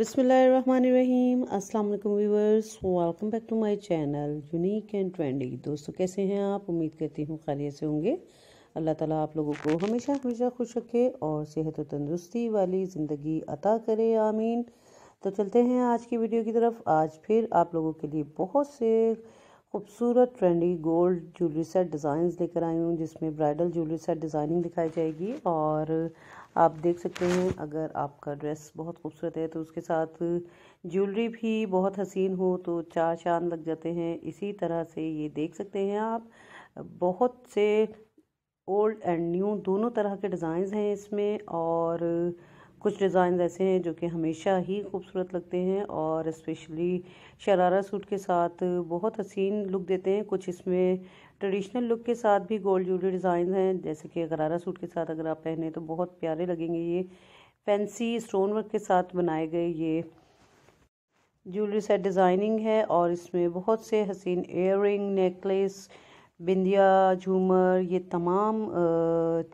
बिसमीम अस्सलाम viewers welcome back to my channel unique and trendy दोस्तों कैसे हैं आप उम्मीद करती हूँ खैरियत से होंगे अल्लाह ताला आप लोगों को हमेशा हमेशा खुश रखे और सेहत और तंदुरुस्ती वाली ज़िंदगी अता करे आमीन तो चलते हैं आज की वीडियो की तरफ आज फिर आप लोगों के लिए बहुत से खूबसूरत trendy gold jewellery set design लेकर आई हूँ जिसमें ब्राइडल ज्वेलरी सेट डिज़ाइनिंग दिखाई जाएगी और आप देख सकते हैं अगर आपका ड्रेस बहुत खूबसूरत है तो उसके साथ ज्वेलरी भी बहुत हसीन हो तो चार चांद लग जाते हैं इसी तरह से ये देख सकते हैं आप बहुत से ओल्ड एंड न्यू दोनों तरह के डिज़ाइंस हैं इसमें और कुछ डिज़ाइन ऐसे हैं जो कि हमेशा ही खूबसूरत लगते हैं और स्पेशली शरारा सूट के साथ बहुत हसीन लुक देते हैं कुछ इसमें ट्रेडिशनल लुक के साथ भी गोल्ड जूलरी डिज़ाइन हैं जैसे कि गरारा सूट के साथ अगर आप पहने तो बहुत प्यारे लगेंगे ये फैंसी स्टोन वर्क के साथ बनाए गए ये ज्वेलरी सेट डिज़ाइनिंग है और इसमें बहुत से हसीन एयर नेकलेस बिंदिया झूमर ये तमाम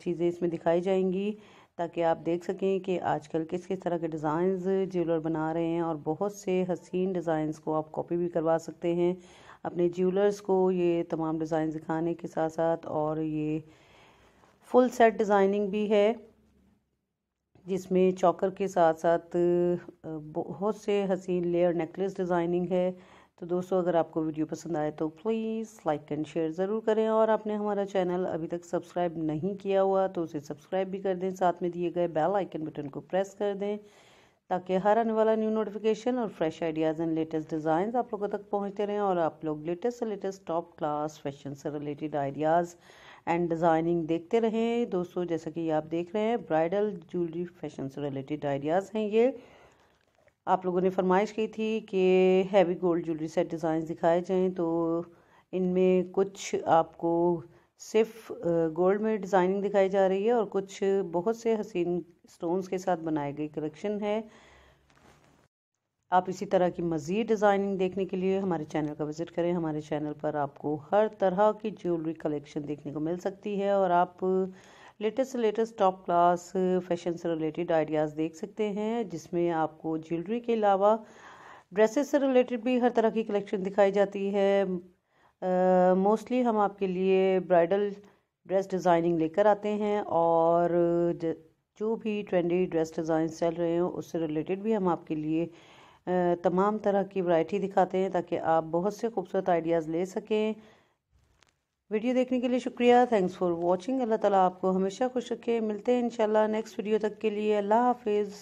चीज़ें इसमें दिखाई जाएंगी ताकि आप देख सकें कि आजकल किस किस तरह के डिज़ाइंस ज्वेलर बना रहे हैं और बहुत से हसीन डिज़ाइंस को आप कॉपी भी करवा सकते हैं अपने ज्वेलर्स को ये तमाम डिज़ाइन दिखाने के साथ साथ और ये फुल सेट डिज़ाइनिंग भी है जिसमें चौकर के साथ साथ बहुत से हसीन लेयर नेकलेस डिज़ाइनिंग है तो दोस्तों अगर आपको वीडियो पसंद आए तो प्लीज़ लाइक एंड शेयर ज़रूर करें और आपने हमारा चैनल अभी तक सब्सक्राइब नहीं किया हुआ तो उसे सब्सक्राइब भी कर दें साथ में दिए गए बेल आइकन बटन को प्रेस कर दें ताकि हर आने वाला न्यू नोटिफिकेशन और fresh ideas and latest design आप लोगों तक पहुँचते रहें और आप लोग लेटेस्ट से लेटेस्ट टॉप क्लास फैशन से रिलेटेड आइडियाज़ एंड डिज़ाइनिंग देखते रहें दोस्तों जैसा कि आप देख रहे हैं ब्राइडल ज्वेलरी फैशन से रिलेटेड आइडियाज़ हैं ये आप लोगों ने फरमाइश की थी कि heavy gold jewellery set design दिखाए जाएँ तो इनमें कुछ आपको सिर्फ गोल्ड में डिज़ाइनिंग दिखाई जा रही है और कुछ बहुत से हसीन स्टोन्स के साथ बनाई गई कलेक्शन है आप इसी तरह की मज़ीद डिज़ाइनिंग देखने के लिए हमारे चैनल का विज़िट करें हमारे चैनल पर आपको हर तरह की ज्वेलरी कलेक्शन देखने को मिल सकती है और आप लेटेस्ट से लेटेस्ट टॉप क्लास फैशन से रिलेटेड आइडियाज़ देख सकते हैं जिसमें आपको ज्वेलरी के अलावा ड्रेसेस से रिलेटेड भी हर तरह की कलेक्शन दिखाई जाती है मोस्टली uh, हम आपके लिए ब्राइडल ड्रेस डिज़ाइनिंग लेकर आते हैं और जो भी ट्रेंडी ड्रेस डिज़ाइन चल रहे हैं उससे रिलेटेड भी हम आपके लिए तमाम तरह की वैरायटी दिखाते हैं ताकि आप बहुत से खूबसूरत आइडियाज़ ले सकें वीडियो देखने के लिए शुक्रिया थैंक्स फॉर वॉचिंग अल्लाह ताला आपको हमेशा खुश रखे मिलते हैं इंशाल्लाह नेक्स्ट वीडियो तक के लिए अल्लाह हाफिज़